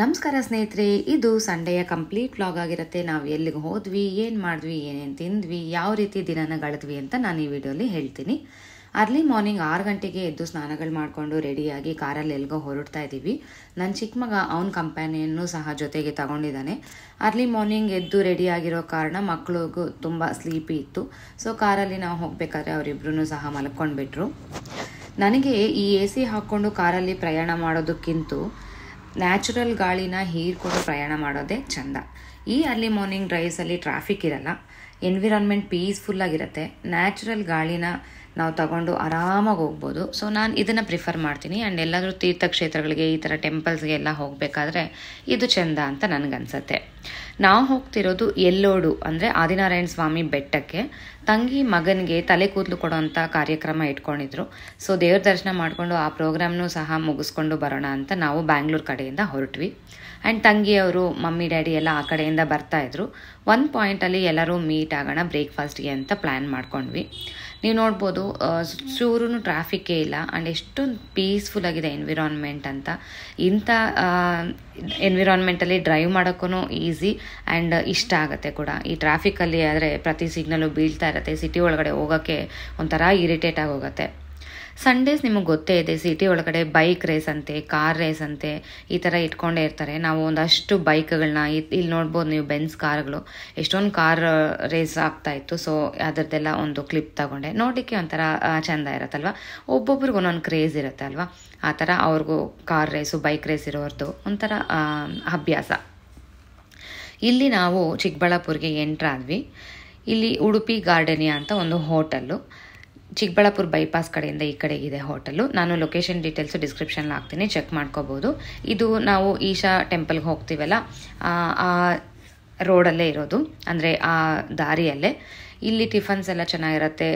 ನಮಸ್ಕಾರ ಸ್ನೇಹಿತರೆ ಇದು ಸಂಡೆಯ ಕಂಪ್ಲೀಟ್ ವ್ಲಾಗ್ ಆಗಿರುತ್ತೆ ನಾವು ಎಲ್ಲಿಗೆ ಹೋದ್ವಿ ಏನು ಮಾಡಿದ್ವಿ ಏನೇನು ತಿಂದ್ವಿ ಯಾವ ರೀತಿ ದಿನನ ಕಳೆದ್ವಿ ಅಂತ ನಾನು ಈ ವಿಡಿಯೋಲಿ ಹೇಳ್ತೀನಿ ಅರ್ಲಿ ಮಾರ್ನಿಂಗ್ ಆರು ಗಂಟೆಗೆ ಎದ್ದು ಸ್ನಾನಗಳು ಮಾಡಿಕೊಂಡು ರೆಡಿಯಾಗಿ ಕಾರಲ್ಲಿ ಎಲ್ಲಿಗೋ ಹೊರಡ್ತಾ ಇದ್ದೀವಿ ನನ್ನ ಚಿಕ್ಕ ಮಗ ಅವನ ಕಂಪ್ಯಾನಿಯನ್ನು ಸಹ ಜೊತೆಗೆ ತಗೊಂಡಿದ್ದಾನೆ ಅರ್ಲಿ ಮಾರ್ನಿಂಗ್ ಎದ್ದು ರೆಡಿಯಾಗಿರೋ ಕಾರಣ ಮಕ್ಕಳಿಗೂ ತುಂಬ ಸ್ಲೀಪಿ ಇತ್ತು ಸೊ ಕಾರಲ್ಲಿ ನಾವು ಹೋಗಬೇಕಾದ್ರೆ ಅವರಿಬ್ಬರೂ ಸಹ ಮಲ್ಕೊಂಡ್ಬಿಟ್ರು ನನಗೆ ಈ ಎ ಸಿ ಹಾಕ್ಕೊಂಡು ಕಾರಲ್ಲಿ ಪ್ರಯಾಣ ಮಾಡೋದಕ್ಕಿಂತ ನ್ಯಾಚುರಲ್ ಗಾಳಿನ ಹೀರ್ಕೊಂಡು ಪ್ರಯಾಣ ಮಾಡೋದೇ ಚೆಂದ ಈ ಅರ್ಲಿ ಮಾರ್ನಿಂಗ್ ಡ್ರೈವ್ಸಲ್ಲಿ ಟ್ರಾಫಿಕ್ ಇರಲ್ಲ ಎನ್ವಿರಾನ್ಮೆಂಟ್ ಪೀಸ್ಫುಲ್ಲಾಗಿರುತ್ತೆ ನ್ಯಾಚುರಲ್ ಗಾಳಿನ ನಾವು ತಗೊಂಡು ಆರಾಮಾಗಿ ಹೋಗ್ಬೋದು ಸೊ ನಾನು ಇದನ್ನು ಪ್ರಿಫರ್ ಮಾಡ್ತೀನಿ ಆ್ಯಂಡ್ ಎಲ್ಲಾದರೂ ತೀರ್ಥಕ್ಷೇತ್ರಗಳಿಗೆ ಈ ಥರ ಟೆಂಪಲ್ಸ್ಗೆ ಎಲ್ಲ ಹೋಗಬೇಕಾದ್ರೆ ಇದು ಚೆಂದ ಅಂತ ನನಗನ್ಸತ್ತೆ ನಾವು ಹೋಗ್ತಿರೋದು ಎಲ್ಲೋಡು ಅಂದರೆ ಆದಿನಾರಾಯಣ ಸ್ವಾಮಿ ಬೆಟ್ಟಕ್ಕೆ ತಂಗಿ ಮಗನಿಗೆ ತಲೆ ಕೂದಲು ಕೊಡೋವಂಥ ಕಾರ್ಯಕ್ರಮ ಇಟ್ಕೊಂಡಿದ್ರು ಸೊ ದೇವ್ರ ದರ್ಶನ ಮಾಡಿಕೊಂಡು ಆ ಪ್ರೋಗ್ರಾಮ್ನೂ ಸಹ ಮುಗಿಸ್ಕೊಂಡು ಬರೋಣ ಅಂತ ನಾವು ಬ್ಯಾಂಗ್ಳೂರ್ ಕಡೆಯಿಂದ ಹೊರಟ್ವಿ ಆ್ಯಂಡ್ ತಂಗಿಯವರು ಮಮ್ಮಿ ಡ್ಯಾಡಿ ಎಲ್ಲ ಆ ಕಡೆಯಿಂದ ಬರ್ತಾಯಿದ್ರು ಒಂದು ಪಾಯಿಂಟಲ್ಲಿ ಎಲ್ಲರೂ ಮೀಟ್ ಆಗೋಣ ಬ್ರೇಕ್ಫಾಸ್ಟ್ಗೆ ಅಂತ ಪ್ಲ್ಯಾನ್ ಮಾಡ್ಕೊಂಡ್ವಿ ನೀವು ನೋಡ್ಬೋದು ಚೂರು ಟ್ರಾಫಿಕ್ಕೇ ಇಲ್ಲ ಆ್ಯಂಡ್ ಎಷ್ಟೊಂದು ಪೀಸ್ಫುಲ್ ಆಗಿದೆ ಎನ್ವಿರಾನ್ಮೆಂಟ್ ಅಂತ ಇಂಥ ಎನ್ವಿರಾನ್ಮೆಂಟಲ್ಲಿ ಡ್ರೈವ್ ಮಾಡೋಕ್ಕೂ ಈಸಿ ಆ್ಯಂಡ್ ಇಷ್ಟ ಆಗುತ್ತೆ ಕೂಡ ಈ ಟ್ರಾಫಿಕ್ಕಲ್ಲಿ ಆದರೆ ಪ್ರತಿ ಸಿಗ್ನಲ್ಲು ಬೀಳ್ತಾ ಇರುತ್ತೆ ಸಿಟಿ ಒಳಗಡೆ ಹೋಗೋಕ್ಕೆ ಒಂಥರ ಇರಿಟೇಟ್ ಆಗೋಗುತ್ತೆ ಸಂಡೇಸ್ ನಿಮಗೆ ಗೊತ್ತೇ ಇದೆ ಸಿಟಿ ಒಳಗಡೆ ಬೈಕ್ ರೇಸ್ ಅಂತೆ ಕಾರ್ ರೇಸ್ ಅಂತೆ ಈ ಥರ ಇಟ್ಕೊಂಡೇ ಇರ್ತಾರೆ ನಾವು ಒಂದಷ್ಟು ಬೈಕ್ಗಳನ್ನ ಇಲ್ಲಿ ನೋಡ್ಬೋದು ನೀವು ಬೆನ್ಸ್ ಕಾರ್ಗಳು ಎಷ್ಟೊಂದು ಕಾರ್ ರೇಸ್ ಆಗ್ತಾ ಇತ್ತು ಸೊ ಅದರದ್ದೆಲ್ಲ ಒಂದು ಕ್ಲಿಪ್ ತಗೊಂಡೆ ನೋಡಲಿಕ್ಕೆ ಒಂಥರ ಚೆಂದ ಇರುತ್ತಲ್ವ ಒಬ್ಬೊಬ್ರಿಗೆ ಒಂದೊಂದು ಕ್ರೇಜ್ ಇರುತ್ತೆ ಅಲ್ವಾ ಆ ಥರ ಅವ್ರಿಗೂ ಕಾರ್ ರೇಸು ಬೈಕ್ ರೇಸ್ ಇರೋರ್ದು ಒಂಥರ ಅಭ್ಯಾಸ ಇಲ್ಲಿ ನಾವು ಚಿಕ್ಕಬಳ್ಳಾಪುರಿಗೆ ಎಂಟ್ರಾದ್ವಿ ಇಲ್ಲಿ ಉಡುಪಿ ಗಾರ್ಡನಿಯಾ ಅಂತ ಒಂದು ಹೋಟೆಲ್ಲು ಚಿಕ್ಕಬಳ್ಳಾಪುರ ಬೈಪಾಸ್ ಕಡೆಯಿಂದ ಈ ಕಡೆ ಇದೆ ಹೋಟೆಲು ನಾನು ಲೊಕೇಶನ್ ಡೀಟೇಲ್ಸ್ ಡಿಸ್ಕ್ರಿಪ್ಷನ್ ಹಾಕ್ತೀನಿ ಚೆಕ್ ಮಾಡ್ಕೋಬೋದು ಇದು ನಾವು ಈಶಾ ಟೆಂಪಲ್ಗೆ ಹೋಗ್ತೀವಲ್ಲ ಆ ರೋಡಲ್ಲೇ ಇರೋದು ಅಂದರೆ ಆ ದಾರಿಯಲ್ಲೇ ಇಲ್ಲಿ ಟಿಫನ್ಸ್ ಎಲ್ಲ ಚೆನ್ನಾಗಿರುತ್ತೆ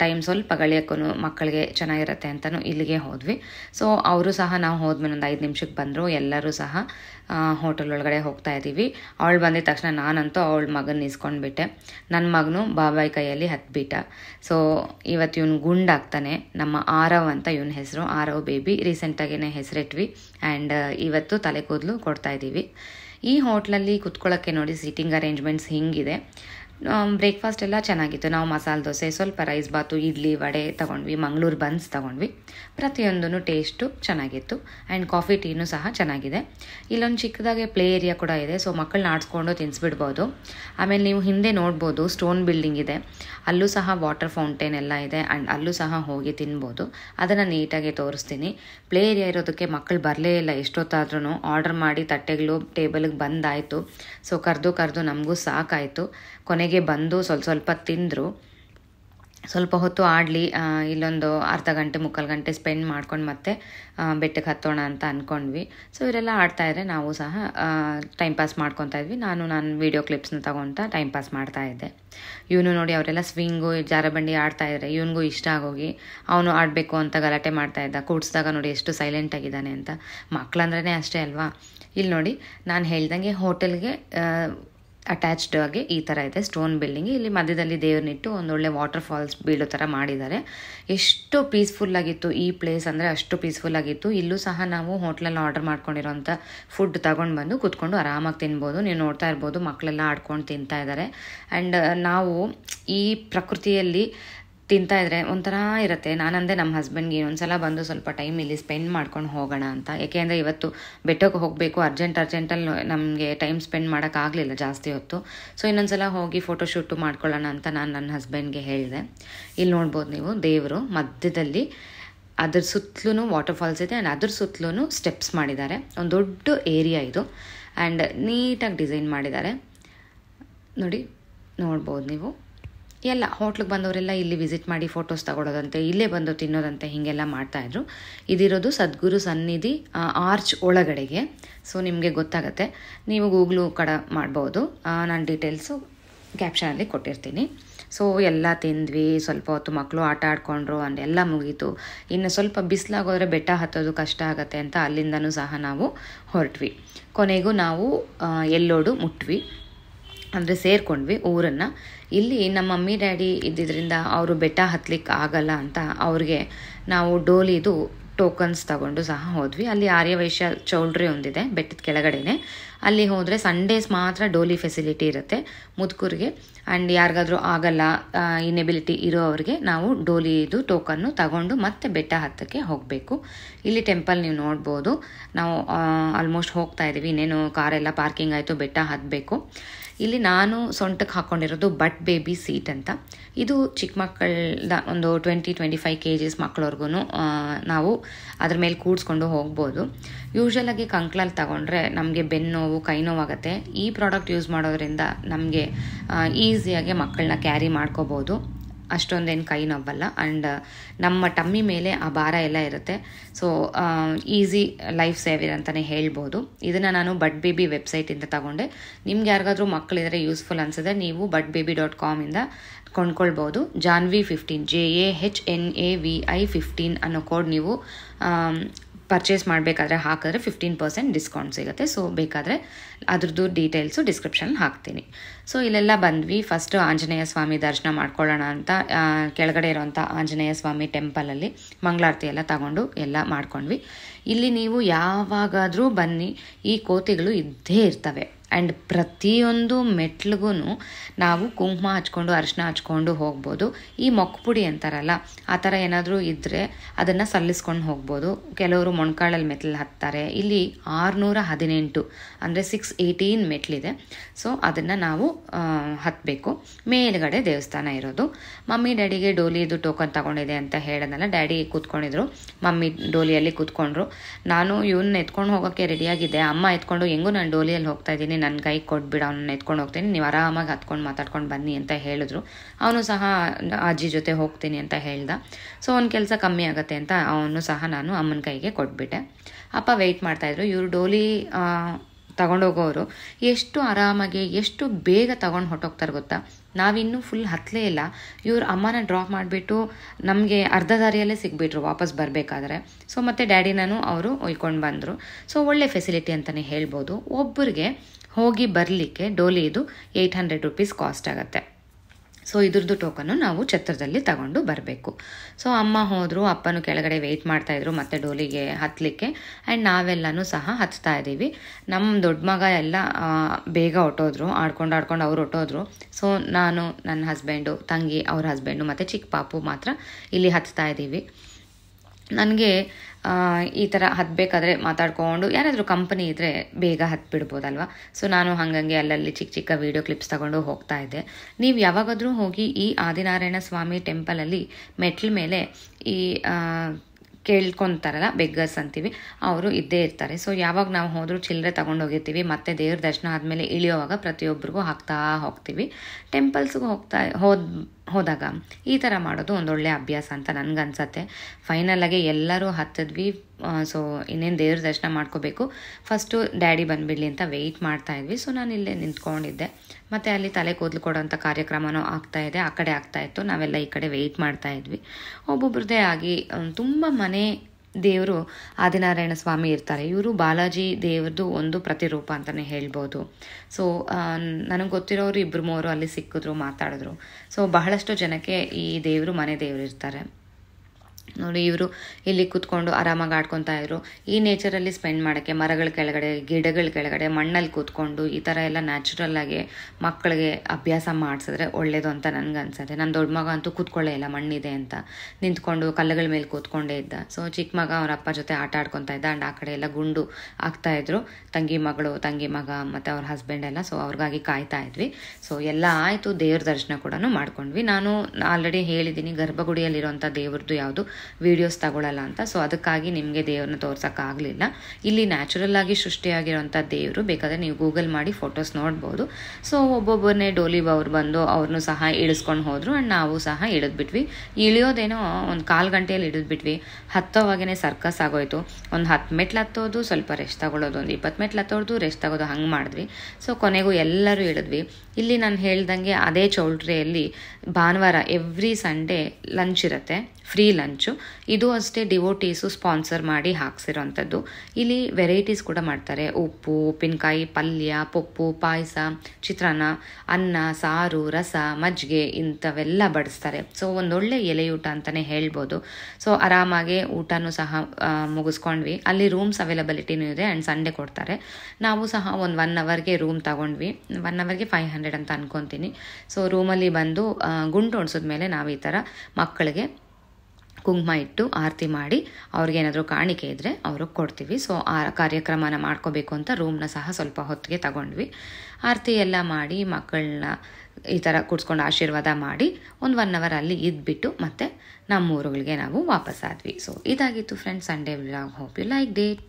ಟೈಮ್ ಸ್ವಲ್ಪ ಗಳಿಯಕ್ಕೂ ಮಕ್ಕಳಿಗೆ ಚೆನ್ನಾಗಿರುತ್ತೆ ಅಂತಲೂ ಇಲ್ಲಿಗೆ ಹೋದ್ವಿ ಸೊ ಅವರು ಸಹ ನಾವು ಹೋದ್ಮೇಲೆ ಒಂದು ಐದು ನಿಮಿಷಕ್ಕೆ ಬಂದರು ಎಲ್ಲರೂ ಸಹ ಹೋಟೆಲ್ ಒಳಗಡೆ ಹೋಗ್ತಾ ಇದ್ದೀವಿ ಅವಳು ಬಂದಿದ ತಕ್ಷಣ ನಾನಂತೂ ಅವಳ ಮಗನ ಇಸ್ಕೊಂಡ್ಬಿಟ್ಟೆ ನನ್ನ ಮಗನು ಬಾಬಾಯಿ ಕೈಯಲ್ಲಿ ಹತ್ಬಿಟ್ಟ ಸೊ ಇವತ್ತು ಇವನು ಗುಂಡಾಗ್ತಾನೆ ನಮ್ಮ ಆರವ್ ಅಂತ ಇವನ ಹೆಸರು ಆರವ್ ಬೇಬಿ ರೀಸೆಂಟಾಗಿನೇ ಹೆಸರಿಟ್ವಿ ಆ್ಯಂಡ್ ಇವತ್ತು ತಲೆ ಕೂದಲು ಕೊಡ್ತಾ ಇದ್ದೀವಿ ಈ ಹೋಟ್ಲಲ್ಲಿ ಕುತ್ಕೊಳ್ಳೋಕ್ಕೆ ನೋಡಿ ಸೀಟಿಂಗ್ ಅರೇಂಜ್ಮೆಂಟ್ಸ್ ಹಿಂಗಿದೆ ಬ್ರೇಕ್ಫಾಸ್ಟ್ ಎಲ್ಲ ಚೆನ್ನಾಗಿತ್ತು ನಾವು ಮಸಾಲೆ ದೋಸೆ ಸ್ವಲ್ಪ ರೈಸ್ ಬಾತು ಇಡ್ಲಿ ವಡೆ ತೊಗೊಂಡ್ವಿ ಮಂಗಳೂರು ಬನ್ಸ್ ತಗೊಂಡ್ವಿ ಪ್ರತಿಯೊಂದೂ ಟೇಸ್ಟು ಚೆನ್ನಾಗಿತ್ತು ಆ್ಯಂಡ್ ಕಾಫಿ ಟೀನೂ ಸಹ ಚೆನ್ನಾಗಿದೆ ಇಲ್ಲೊಂದು ಚಿಕ್ಕದಾಗೆ ಪ್ಲೇ ಏರಿಯಾ ಕೂಡ ಇದೆ ಸೊ ಮಕ್ಕಳನ್ನ ಆಡಿಸ್ಕೊಂಡು ತಿನ್ನಿಸ್ಬಿಡ್ಬೋದು ಆಮೇಲೆ ನೀವು ಹಿಂದೆ ನೋಡ್ಬೋದು ಸ್ಟೋನ್ ಬಿಲ್ಡಿಂಗ್ ಇದೆ ಅಲ್ಲೂ ಸಹ ವಾಟರ್ ಫೌಂಟೇನ್ ಎಲ್ಲ ಇದೆ ಆ್ಯಂಡ್ ಅಲ್ಲೂ ಸಹ ಹೋಗಿ ತಿನ್ಬೋದು ಅದನ್ನು ನೀಟಾಗಿ ತೋರಿಸ್ತೀನಿ ಪ್ಲೇ ಏರಿಯಾ ಇರೋದಕ್ಕೆ ಮಕ್ಕಳು ಬರಲೇ ಇಲ್ಲ ಎಷ್ಟೊತ್ತಾದ್ರೂ ಆರ್ಡರ್ ಮಾಡಿ ತಟ್ಟೆಗಳು ಟೇಬಲ್ಗೆ ಬಂದಾಯಿತು ಸೊ ಕರೆದು ಕರೆದು ನಮಗೂ ಸಾಕಾಯಿತು ಕೊನೆಗೆ ಮನೆಗೆ ಬಂದು ಸ್ವಲ್ಪ ಸ್ವಲ್ಪ ತಿಂದರು ಸ್ವಲ್ಪ ಹೊತ್ತು ಆಡಲಿ ಇಲ್ಲೊಂದು ಅರ್ಧ ಗಂಟೆ ಮುಕ್ಕಾಲು ಗಂಟೆ ಸ್ಪೆಂಡ್ ಮಾಡ್ಕೊಂಡು ಮತ್ತೆ ಬೆಟ್ಟಕ್ಕೆ ಹತ್ತೋಣ ಅಂತ ಅಂದ್ಕೊಂಡ್ವಿ ಸೊ ಇವರೆಲ್ಲ ಆಡ್ತಾ ಇದ್ದರೆ ನಾವು ಸಹ ಟೈಮ್ ಪಾಸ್ ಮಾಡ್ಕೊತಾ ಇದ್ವಿ ನಾನು ನಾನು ವೀಡಿಯೋ ಕ್ಲಿಪ್ಸ್ನ ತೊಗೊತಾ ಟೈಮ್ ಪಾಸ್ ಮಾಡ್ತಾ ಇದ್ದೆ ಇವನು ನೋಡಿ ಅವರೆಲ್ಲ ಸ್ವಿಂಗು ಜಾರಬಂಡಿ ಆಡ್ತಾ ಇದ್ರೆ ಇವನಿಗೂ ಇಷ್ಟ ಆಗೋಗಿ ಅವನು ಆಡಬೇಕು ಅಂತ ಗಲಾಟೆ ಮಾಡ್ತಾ ಇದ್ದ ಕೂಡಿಸಿದಾಗ ನೋಡಿ ಎಷ್ಟು ಸೈಲೆಂಟ್ ಆಗಿದ್ದಾನೆ ಅಂತ ಮಕ್ಕಳಂದ್ರೇ ಅಷ್ಟೇ ಅಲ್ವಾ ಇಲ್ಲಿ ನೋಡಿ ನಾನು ಹೇಳ್ದಂಗೆ ಹೋಟೆಲ್ಗೆ ಅಟ್ಯಾಚ್ಡ್ ಆಗಿ ಈ ಥರ ಇದೆ ಸ್ಟೋನ್ ಬಿಲ್ಡಿಂಗ್ ಇಲ್ಲಿ ಮಧ್ಯದಲ್ಲಿ ದೇವ್ರನ್ನಿಟ್ಟು ಒಂದೊಳ್ಳೆ ವಾಟರ್ ಫಾಲ್ಸ್ ಬೀಳೋ ಥರ ಮಾಡಿದ್ದಾರೆ ಎಷ್ಟು ಆಗಿತ್ತು ಈ ಪ್ಲೇಸ್ ಅಂದರೆ ಅಷ್ಟು ಪೀಸ್ಫುಲ್ ಆಗಿತ್ತು ಇಲ್ಲೂ ಸಹ ನಾವು ಹೋಟ್ಲಲ್ಲಿ ಆರ್ಡರ್ ಮಾಡ್ಕೊಂಡಿರೋಂಥ ಫುಡ್ ತಗೊಂಡು ಬಂದು ಕೂತ್ಕೊಂಡು ಆರಾಮಾಗಿ ತಿನ್ಬೋದು ನೀವು ನೋಡ್ತಾ ಇರ್ಬೋದು ಮಕ್ಕಳೆಲ್ಲ ಆಡ್ಕೊಂಡು ತಿಂತಾ ಇದ್ದಾರೆ ಆ್ಯಂಡ್ ನಾವು ಈ ಪ್ರಕೃತಿಯಲ್ಲಿ ತಿಂತಾ ಇದ್ರೆ ಒಂಥರ ಇರುತ್ತೆ ನಾನಂದೆ ನಮ್ಮ ಹಸ್ಬೆಂಡ್ಗೆ ಇನ್ನೊಂದ್ಸಲ ಬಂದು ಸ್ವಲ್ಪ ಟೈಮ್ ಇಲ್ಲಿ ಸ್ಪೆಂಡ್ ಮಾಡ್ಕೊಂಡು ಹೋಗೋಣ ಅಂತ ಯಾಕೆ ಅಂದರೆ ಇವತ್ತು ಬೆಟ್ಟಕ್ಕೆ ಹೋಗಬೇಕು ಅರ್ಜೆಂಟ್ ಅರ್ಜೆಂಟಲ್ಲಿ ನಮಗೆ ಟೈಮ್ ಸ್ಪೆಂಡ್ ಮಾಡೋಕ್ಕಾಗಲಿಲ್ಲ ಜಾಸ್ತಿ ಹೊತ್ತು ಸೊ ಇನ್ನೊಂದ್ಸಲ ಹೋಗಿ ಶೂಟು ಮಾಡ್ಕೊಳ್ಳೋಣ ಅಂತ ನಾನು ನನ್ನ ಹಸ್ಬೆಂಡ್ಗೆ ಹೇಳಿದೆ ಇಲ್ಲಿ ನೋಡ್ಬೋದು ನೀವು ದೇವರು ಮಧ್ಯದಲ್ಲಿ ಅದ್ರ ಸುತ್ತಲೂ ವಾಟರ್ ಫಾಲ್ಸ್ ಇದೆ ಆ್ಯಂಡ್ ಅದ್ರ ಸುತ್ತಲೂ ಸ್ಟೆಪ್ಸ್ ಮಾಡಿದ್ದಾರೆ ಒಂದು ದೊಡ್ಡ ಏರಿಯಾ ಇದು ಆ್ಯಂಡ್ ನೀಟಾಗಿ ಡಿಸೈನ್ ಮಾಡಿದ್ದಾರೆ ನೋಡಿ ನೋಡ್ಬೋದು ನೀವು ಎಲ್ಲ ಹೋಟ್ಲಿಗೆ ಬಂದವರೆಲ್ಲ ಇಲ್ಲಿ ವಿಸಿಟ್ ಮಾಡಿ ಫೋಟೋಸ್ ತಗೊಳೋದಂತೆ ಇಲ್ಲೇ ಬಂದು ತಿನ್ನೋದಂತೆ ಹೀಗೆಲ್ಲ ಮಾಡ್ತಾಯಿದ್ರು ಇದಿರೋದು ಸದ್ಗುರು ಸನ್ನಿಧಿ ಆರ್ಚ್ ಒಳಗಡೆಗೆ ಸೊ ನಿಮಗೆ ಗೊತ್ತಾಗುತ್ತೆ ನೀವು ಗೂಗ್ಲು ಕಡ ಮಾಡ್ಬೋದು ನಾನು ಡೀಟೇಲ್ಸು ಕ್ಯಾಪ್ಷನಲ್ಲಿ ಕೊಟ್ಟಿರ್ತೀನಿ ಸೊ ಎಲ್ಲ ತಿಂದ್ವಿ ಸ್ವಲ್ಪ ಹೊತ್ತು ಮಕ್ಕಳು ಆಟ ಆಡ್ಕೊಂಡ್ರು ಅಂಡ್ ಎಲ್ಲ ಮುಗೀತು ಇನ್ನು ಸ್ವಲ್ಪ ಬಿಸಿಲಾಗೋದ್ರೆ ಬೆಟ್ಟ ಹತ್ತೋದು ಕಷ್ಟ ಆಗುತ್ತೆ ಅಂತ ಅಲ್ಲಿಂದನೂ ಸಹ ನಾವು ಹೊರಟ್ವಿ ಕೊನೆಗೂ ನಾವು ಎಲ್ಲೋಡು ಮುಟ್ವಿ ಅಂದರೆ ಸೇರಿಕೊಂಡ್ವಿ ಊರನ್ನು ಇಲ್ಲಿ ನಮ್ಮ ಮಮ್ಮಿ ಡ್ಯಾಡಿ ಇದ್ದಿದ್ದರಿಂದ ಅವರು ಬೆಟ್ಟ ಹತ್ಲಿಕ್ಕೆ ಆಗಲ್ಲ ಅಂತ ಅವ್ರಿಗೆ ನಾವು ಡೋಲಿದು ಟೋಕನ್ಸ್ ತಗೊಂಡು ಸಹ ಹೋದ್ವಿ ಅಲ್ಲಿ ಆರ್ಯವೈಶ್ಯ ಚೌಲ್ಟ್ರಿ ಒಂದಿದೆ ಬೆಟ್ಟದ ಕೆಳಗಡೆನೆ ಅಲ್ಲಿ ಹೋದರೆ ಸಂಡೇಸ್ ಮಾತ್ರ ಡೋಲಿ ಫೆಸಿಲಿಟಿ ಇರುತ್ತೆ ಮುದುಕೂರಿಗೆ ಆ್ಯಂಡ್ ಯಾರಿಗಾದರೂ ಆಗಲ್ಲ ಇನೆಬಿಲಿಟಿ ಇರೋವ್ರಿಗೆ ನಾವು ಡೋಲಿದು ಟೋಕನ್ನು ತಗೊಂಡು ಮತ್ತೆ ಬೆಟ್ಟ ಹತ್ತಕ್ಕೆ ಹೋಗಬೇಕು ಇಲ್ಲಿ ಟೆಂಪಲ್ ನೀವು ನೋಡ್ಬೋದು ನಾವು ಆಲ್ಮೋಸ್ಟ್ ಹೋಗ್ತಾ ಇದ್ದೀವಿ ಇನ್ನೇನು ಕಾರೆಲ್ಲ ಪಾರ್ಕಿಂಗ್ ಆಯಿತು ಬೆಟ್ಟ ಹತ್ತಬೇಕು ಇಲ್ಲಿ ನಾನು ಸೊಂಟಕ್ಕೆ ಹಾಕ್ಕೊಂಡಿರೋದು ಬಟ್ ಬೇಬಿ ಸೀಟ್ ಅಂತ ಇದು ಚಿಕ್ಕ ಮಕ್ಕಳದ ಒಂದು twenty twenty five K G's ಮಕ್ಕಳವ್ರಿಗೂ ನಾವು ಅದ್ರ ಮೇಲೆ ಕೂಡಿಸ್ಕೊಂಡು ಹೋಗ್ಬೋದು ಯೂಶ್ವಲಾಗಿ ಕಂಕ್ಳಲ್ಲಿ ತಗೊಂಡ್ರೆ ನಮಗೆ ಬೆನ್ನು ನೋವು ಕೈ ನೋವಾಗುತ್ತೆ ಈ ಪ್ರಾಡಕ್ಟ್ ಯೂಸ್ ಮಾಡೋದ್ರಿಂದ ನಮಗೆ ಈಸಿಯಾಗಿ ಮಕ್ಕಳನ್ನ ಕ್ಯಾರಿ ಮಾಡ್ಕೋಬೋದು ಅಷ್ಟೊಂದೇನು ಕೈ ನೋವಲ್ಲ ಆ್ಯಂಡ್ uh, ನಮ್ಮ ಟಮ್ಮಿ ಮೇಲೆ ಆ ಭಾರ ಎಲ್ಲ ಇರುತ್ತೆ ಸೊ ಈಸಿ ಲೈಫ್ ಸೇವರ್ ಅಂತಲೇ ಹೇಳ್ಬೋದು ಇದನ್ನು ನಾನು ಬಟ್ ಬೇಬಿ ವೆಬ್ಸೈಟಿಂದ ತಗೊಂಡೆ ನಿಮ್ಗೆ ಯಾರಿಗಾದರೂ ಮಕ್ಕಳಿದ್ರೆ ಯೂಸ್ಫುಲ್ ಅನ್ಸಿದ್ರೆ ನೀವು ಬಟ್ ಬೇಬಿ ಡಾಟ್ ಕಾಮಿಂದ ಕೊಂಡ್ಕೊಳ್ಬೋದು Janvi fifteen J A H N A V I fifteen ಅನ್ನೋ ಕೋಡ್ ನೀವು um, ಪರ್ಚೇಸ್ ಮಾಡಬೇಕಾದ್ರೆ ಹಾಕಿದ್ರೆ ಫಿಫ್ಟೀನ್ ಪರ್ಸೆಂಟ್ ಡಿಸ್ಕೌಂಟ್ ಸಿಗುತ್ತೆ ಸೊ ಬೇಕಾದರೆ ಅದ್ರದ್ದು ಡೀಟೇಲ್ಸು ಡಿಸ್ಕ್ರಿಪ್ಷನ್ ಹಾಕ್ತೀನಿ ಸೊ ಇಲ್ಲೆಲ್ಲ ಬಂದ್ವಿ ಫಸ್ಟು ಆಂಜನೇಯ ಸ್ವಾಮಿ ದರ್ಶನ ಮಾಡ್ಕೊಳ್ಳೋಣ ಅಂತ ಕೆಳಗಡೆ ಇರೋವಂಥ ಆಂಜನೇಯ ಸ್ವಾಮಿ ಟೆಂಪಲಲ್ಲಿ ಮಂಗಳಾರತಿ ಎಲ್ಲ ತಗೊಂಡು ಎಲ್ಲ ಮಾಡ್ಕೊಂಡ್ವಿ ಇಲ್ಲಿ ನೀವು ಯಾವಾಗಾದರೂ ಬನ್ನಿ ಈ ಕೋತಿಗಳು ಇದ್ದೇ ಇರ್ತವೆ ಆ್ಯಂಡ್ ಪ್ರತಿಯೊಂದು ಮೆಟ್ಲಿಗೂ ನಾವು ಕುಂಕುಮ ಹಚ್ಕೊಂಡು ಅರಿಶಿನ ಹಚ್ಕೊಂಡು ಹೋಗ್ಬೋದು ಈ ಮೊಕ್ಕಪುಡಿ ಅಂತಾರಲ್ಲ ಆ ಥರ ಏನಾದರೂ ಇದ್ದರೆ ಅದನ್ನು ಸಲ್ಲಿಸ್ಕೊಂಡು ಹೋಗ್ಬೋದು ಕೆಲವರು ಮೊಣಕಾಳಲ್ಲಿ ಮೆಟ್ಲು ಹತ್ತಾರೆ ಇಲ್ಲಿ ಆರುನೂರ ಹದಿನೆಂಟು ಅಂದರೆ ಸಿಕ್ಸ್ ಏಯ್ಟೀನ್ ಮೆಟ್ಲಿದೆ ಸೊ ಅದನ್ನು ನಾವು ಹತ್ತಬೇಕು ಮೇಲುಗಡೆ ದೇವಸ್ಥಾನ ಇರೋದು ಮಮ್ಮಿ ಡ್ಯಾಡಿಗೆ ಡೋಲಿದು ಟೋಕನ್ ತಗೊಂಡಿದೆ ಅಂತ ಹೇಳೋದಲ್ಲ ಡ್ಯಾಡಿ ಕೂತ್ಕೊಂಡಿದ್ರು ಮಮ್ಮಿ ಡೋಲಿಯಲ್ಲಿ ಕೂತ್ಕೊಂಡ್ರು ನಾನು ಇವನ್ನ ಎತ್ಕೊಂಡು ಹೋಗೋಕ್ಕೆ ರೆಡಿಯಾಗಿದ್ದೆ ಅಮ್ಮ ಎತ್ಕೊಂಡು ಹೆಂಗೂ ನಾನು ಡೋಲಿಯಲ್ಲಿ ಹೋಗ್ತಾ ಇದ್ದೀನಿ ನನ್ನ ಕೈ ಕೊಟ್ಬಿಡು ಅವ್ನ ಎತ್ಕೊಂಡು ಹೋಗ್ತೀನಿ ನೀವು ಆರಾಮಾಗಿ ಹತ್ಕೊಂಡು ಮಾತಾಡ್ಕೊಂಡು ಬನ್ನಿ ಅಂತ ಹೇಳಿದ್ರು ಅವನು ಸಹ ಅಜ್ಜಿ ಜೊತೆ ಹೋಗ್ತೀನಿ ಅಂತ ಹೇಳ್ದ ಸೊ ಅವ್ನ ಕೆಲಸ ಕಮ್ಮಿ ಆಗುತ್ತೆ ಅಂತ ಅವನು ಸಹ ನಾನು ಅಮ್ಮನ ಕೈಗೆ ಕೊಟ್ಬಿಟ್ಟೆ ಅಪ್ಪ ವೆಯ್ಟ್ ಮಾಡ್ತಾಯಿದ್ರು ಇವರು ಡೋಲಿ ತಗೊಂಡೋಗೋರು ಎಷ್ಟು ಆರಾಮಾಗಿ ಎಷ್ಟು ಬೇಗ ತಗೊಂಡು ಹೊಟ್ಟೋಗ್ತಾರೆ ಗೊತ್ತಾ ನಾವಿನ್ನೂ ಫುಲ್ ಹತ್ತಲೇ ಇಲ್ಲ ಇವ್ರ ಅಮ್ಮನ ಡ್ರಾಪ್ ಮಾಡಿಬಿಟ್ಟು ನಮಗೆ ಅರ್ಧ ದಾರಿಯಲ್ಲೇ ಸಿಗ್ಬಿಟ್ರು ವಾಪಸ್ ಬರಬೇಕಾದ್ರೆ ಸೊ ಮತ್ತು ಡ್ಯಾಡಿನೂ ಅವರು ಒಯ್ಕೊಂಡು ಬಂದರು ಸೊ ಒಳ್ಳೆ ಫೆಸಿಲಿಟಿ ಅಂತಲೇ ಹೇಳ್ಬೋದು ಒಬ್ಬರಿಗೆ ಹೋಗಿ ಬರಲಿಕ್ಕೆ ಡೋಲಿದು ಏಯ್ಟ್ ಹಂಡ್ರೆಡ್ ರುಪೀಸ್ ಕಾಸ್ಟ್ ಆಗುತ್ತೆ ಸೊ ಇದ್ರದ್ದು ಟೋಕನ್ನು ನಾವು ಛತ್ರದಲ್ಲಿ ತಗೊಂಡು ಬರಬೇಕು ಸೊ ಅಮ್ಮ ಹೋದರು ಅಪ್ಪನು ಕೆಳಗಡೆ ವೆಯ್ಟ್ ಮಾಡ್ತಾಯಿದ್ರು ಮತ್ತು ಡೋಲಿಗೆ ಹತ್ತಲಿಕ್ಕೆ ಆ್ಯಂಡ್ ನಾವೆಲ್ಲನೂ ಸಹ ಹತ್ತಾ ಇದ್ದೀವಿ ನಮ್ಮ ದೊಡ್ಡ ಮಗ ಎಲ್ಲ ಬೇಗ ಹೊಟ್ಟೋದ್ರು ಆಡ್ಕೊಂಡು ಆಡ್ಕೊಂಡು ಅವ್ರು ಹೊಟ್ಟೋದ್ರು ಸೊ ನಾನು ನನ್ನ ಹಸ್ಬೆಂಡು ತಂಗಿ ಅವ್ರ ಹಸ್ಬೆಂಡು ಮತ್ತು ಚಿಕ್ಕ ಪಾಪು ಮಾತ್ರ ಇಲ್ಲಿ ಹತ್ತಾ ಇದ್ದೀವಿ ನನಗೆ ಈ ಥರ ಹತ್ತಬೇಕಾದ್ರೆ ಮಾತಾಡ್ಕೊಂಡು ಯಾರಾದರೂ ಕಂಪನಿ ಇದ್ದರೆ ಬೇಗ ಹತ್ಬಿಡ್ಬೋದಲ್ವ ಸೊ ನಾನು ಹಾಗಂಗೆ ಅಲ್ಲಲ್ಲಿ ಚಿಕ್ಕ ಚಿಕ್ಕ ವೀಡಿಯೋ ಕ್ಲಿಪ್ಸ್ ತಗೊಂಡು ಹೋಗ್ತಾ ಇದ್ದೆ ನೀವು ಯಾವಾಗಾದರೂ ಹೋಗಿ ಈ ಆದಿನಾರಾಯಣ ಸ್ವಾಮಿ ಟೆಂಪಲಲ್ಲಿ ಮೆಟ್ಲ ಮೇಲೆ ಈ ಕೇಳ್ಕೊತಾರಲ್ಲ ಬೆಗ್ಗರ್ಸ್ ಅಂತೀವಿ ಅವರು ಇದ್ದೇ ಇರ್ತಾರೆ ಸೊ ಯಾವಾಗ ನಾವು ಹೋದರೂ ಚಿಲ್ಲರೆ ತೊಗೊಂಡು ಹೋಗಿರ್ತೀವಿ ಮತ್ತೆ ದೇವ್ರ ದರ್ಶನ ಆದಮೇಲೆ ಇಳಿಯೋವಾಗ ಪ್ರತಿಯೊಬ್ಬರಿಗೂ ಹಾಕ್ತಾ ಹೋಗ್ತೀವಿ ಟೆಂಪಲ್ಸ್ಗೂ ಹೋಗ್ತಾ ಹೋದ ಹೋದಾಗ ಈ ಥರ ಮಾಡೋದು ಒಂದೊಳ್ಳೆ ಅಭ್ಯಾಸ ಅಂತ ನನಗನ್ಸತ್ತೆ ಫೈನಲಾಗೆ ಎಲ್ಲರೂ ಹತ್ತಿದ್ವಿ ಸೊ ಇನ್ನೇನು ದೇವ್ರ ದರ್ಶನ ಮಾಡ್ಕೋಬೇಕು ಫಸ್ಟು ಡ್ಯಾಡಿ ಬಂದುಬಿಡಲಿ ಅಂತ ವೆಯ್ಟ್ ಇದ್ವಿ ಸೊ ನಾನು ಇಲ್ಲೇ ನಿಂತ್ಕೊಂಡಿದ್ದೆ ಮತ್ತು ಅಲ್ಲಿ ತಲೆ ಕೂದಲು ಕೊಡೋಂಥ ಕಾರ್ಯಕ್ರಮನೂ ಆಗ್ತಾಯಿದೆ ಆ ಕಡೆ ಆಗ್ತಾಯಿತ್ತು ನಾವೆಲ್ಲ ಈ ಕಡೆ ವೆಯ್ಟ್ ಇದ್ವಿ ಒಬ್ಬೊಬ್ರದೇ ಆಗಿ ತುಂಬ ಮನೆ ದೇವರು ಆದಿನಾರಾಯಣ ಸ್ವಾಮಿ ಇರ್ತಾರೆ ಇವರು ಬಾಲಾಜಿ ದೇವ್ರದ್ದು ಒಂದು ಪ್ರತಿರೂಪ ಅಂತಲೇ ಹೇಳ್ಬೋದು ಸೊ ನನಗೆ ಗೊತ್ತಿರೋರು ಇಬ್ಬರು ಮೂವರು ಅಲ್ಲಿ ಸಿಕ್ಕಿದ್ರು ಮಾತಾಡಿದ್ರು ಸೊ ಬಹಳಷ್ಟು ಜನಕ್ಕೆ ಈ ದೇವರು ಮನೆ ದೇವರು ಇರ್ತಾರೆ ನೋಡಿ ಇವರು ಇಲ್ಲಿ ಕೂತ್ಕೊಂಡು ಆರಾಮಾಗಿ ಆಡ್ಕೊತಾ ಇದ್ರು ಈ ನೇಚರಲ್ಲಿ ಸ್ಪೆಂಡ್ ಮಾಡೋಕ್ಕೆ ಮರಗಳ ಕೆಳಗಡೆ ಗಿಡಗಳ ಕೆಳಗಡೆ ಮಣ್ಣಲ್ಲಿ ಕೂತ್ಕೊಂಡು ಈ ಥರ ಎಲ್ಲ ನ್ಯಾಚುರಲ್ ಆಗಿ ಮಕ್ಕಳಿಗೆ ಅಭ್ಯಾಸ ಮಾಡಿಸಿದ್ರೆ ಒಳ್ಳೇದು ಅಂತ ನನಗೆ ಅನ್ಸುತ್ತೆ ನನ್ನ ದೊಡ್ಡ ಮಗ ಅಂತೂ ಕೂತ್ಕೊಳ್ಳೇ ಇಲ್ಲ ಮಣ್ಣಿದೆ ಅಂತ ನಿಂತ್ಕೊಂಡು ಕಲ್ಲುಗಳ ಮೇಲೆ ಕೂತ್ಕೊಂಡೇ ಇದ್ದ ಸೊ ಚಿಕ್ಕ ಮಗ ಅವ್ರ ಅಪ್ಪ ಜೊತೆ ಆಟ ಆಡ್ಕೊತಾ ಇದ್ದ ಆ್ಯಂಡ್ ಆ ಕಡೆ ಎಲ್ಲ ಗುಂಡು ಆಗ್ತಾ ಇದ್ರು ತಂಗಿ ಮಗಳು ತಂಗಿ ಮಗ ಮತ್ತು ಅವ್ರ ಹಸ್ಬೆಂಡ್ ಎಲ್ಲ ಸೊ ಅವ್ರಿಗಾಗಿ ಕಾಯ್ತಾ ಇದ್ವಿ ಸೊ ಎಲ್ಲ ಆಯಿತು ದೇವ್ರ ದರ್ಶನ ಕೂಡ ಮಾಡ್ಕೊಂಡ್ವಿ ನಾನು ಆಲ್ರೆಡಿ ಹೇಳಿದ್ದೀನಿ ಗರ್ಭಗುಡಿಯಲ್ಲಿರುವಂಥ ದೇವ್ರದ್ದು ಯಾವುದು ವೀಡಿಯೋಸ್ ತಗೊಳ್ಳಲ್ಲ ಅಂತ ಸೊ ಅದಕ್ಕಾಗಿ ನಿಮಗೆ ದೇವ್ರನ್ನ ತೋರ್ಸೋಕ್ಕಾಗಲಿಲ್ಲ ಇಲ್ಲಿ ನ್ಯಾಚುರಲ್ ಆಗಿ ಸೃಷ್ಟಿಯಾಗಿರೋಂಥ ದೇವರು ಬೇಕಾದರೆ ನೀವು ಗೂಗಲ್ ಮಾಡಿ ಫೋಟೋಸ್ ನೋಡ್ಬೋದು ಸೊ ಒಬ್ಬೊಬ್ಬರನ್ನೇ ಡೋಲಿ ಅವ್ರು ಬಂದು ಅವ್ರನ್ನೂ ಸಹ ಇಳಿಸ್ಕೊಂಡು ಹೋದರು ಆ್ಯಂಡ್ ನಾವು ಸಹ ಇಳಿದ್ಬಿಟ್ವಿ ಇಳಿಯೋದೇನೋ ಒಂದು ಕಾಲು ಗಂಟೆಯಲ್ಲಿ ಇಳಿದ್ಬಿಟ್ವಿ ಹತ್ತೋವಾಗೇ ಸರ್ಕಸ್ ಆಗೋಯ್ತು ಒಂದು ಹತ್ತು ಮೆಟ್ಲು ಹತ್ತೋದು ಸ್ವಲ್ಪ ರೆಸ್ಟ್ ತಗೊಳ್ಳೋದು ಒಂದು ಇಪ್ಪತ್ತು ಮೆಟ್ಲು ಹತ್ತೋದು ರೆಸ್ಟ್ ತಗೋದು ಹಂಗೆ ಮಾಡಿದ್ವಿ ಸೊ ಕೊನೆಗೂ ಎಲ್ಲರೂ ಇಳಿದ್ವಿ ಇಲ್ಲಿ ನಾನು ಹೇಳ್ದಂಗೆ ಅದೇ ಚೌಲ್ಟ್ರಿಯಲ್ಲಿ ಭಾನುವಾರ ಎವ್ರಿ ಸಂಡೇ ಲಂಚ್ ಇರುತ್ತೆ ಫ್ರೀ ಲಂಚು ಇದು ಅಷ್ಟೇ ಡಿವೋಟೀಸು ಸ್ಪಾನ್ಸರ್ ಮಾಡಿ ಹಾಕ್ಸಿರೋಂಥದ್ದು ಇಲ್ಲಿ ವೆರೈಟೀಸ್ ಕೂಡ ಮಾಡ್ತಾರೆ ಉಪ್ಪು ಉಪ್ಪಿನಕಾಯಿ ಪಲ್ಯ ಪಪ್ಪು ಪಾಯಸ ಚಿತ್ರಾನ್ನ ಅನ್ನ ಸಾರು ರಸ ಮಜ್ಜಿಗೆ ಇಂಥವೆಲ್ಲ ಬಡಿಸ್ತಾರೆ ಸೊ ಒಂದೊಳ್ಳೆ ಎಲೆಯೂಟ ಅಂತಲೇ ಹೇಳ್ಬೋದು ಸೊ ಆರಾಮಾಗಿ ಊಟನೂ ಸಹ ಮುಗಿಸ್ಕೊಂಡ್ವಿ ಅಲ್ಲಿ ರೂಮ್ಸ್ ಅವೈಲಬಿಲಿಟಿನೂ ಇದೆ ಆ್ಯಂಡ್ ಸಂಡೇ ಕೊಡ್ತಾರೆ ನಾವು ಸಹ ಒಂದು ಒನ್ ಅವರ್ಗೆ ರೂಮ್ ತಗೊಂಡ್ವಿ ಒನ್ ಅವರ್ಗೆ ಫೈವ್ ಹಂಡ್ರೆಡ್ ಅಂತ ಅನ್ಕೊತೀನಿ ಸೊ ರೂಮಲ್ಲಿ ಬಂದು ಗುಂಡು ಹೊಣಿಸಿದ್ಮೇಲೆ ಮೇಲೆ ನಾವು ಈ ಥರ ಮಕ್ಕಳಿಗೆ ಕುಂಕುಮ ಇಟ್ಟು ಆರತಿ ಮಾಡಿ ಅವ್ರಿಗೆ ಏನಾದರೂ ಕಾಣಿಕೆ ಇದ್ದರೆ ಅವ್ರಿಗೆ ಕೊಡ್ತೀವಿ ಸೊ ಆ ಕಾರ್ಯಕ್ರಮನ ಮಾಡ್ಕೋಬೇಕು ಅಂತ ರೂಮ್ನ ಸಹ ಸ್ವಲ್ಪ ಹೊತ್ತಿಗೆ ತಗೊಂಡ್ವಿ ಆರತಿ ಎಲ್ಲ ಮಾಡಿ ಮಕ್ಕಳನ್ನ ಈ ಥರ ಕೂಡ್ಸ್ಕೊಂಡು ಆಶೀರ್ವಾದ ಮಾಡಿ ಒಂದು ಒನ್ ಅವರ್ ಅಲ್ಲಿ ಇದ್ಬಿಟ್ಟು ಮತ್ತೆ ನಮ್ಮೂರುಗಳಿಗೆ ನಾವು ವಾಪಸ್ ಆದ್ವಿ ಸೊ ಇದಾಗಿತ್ತು friends Sunday vlog hope you like date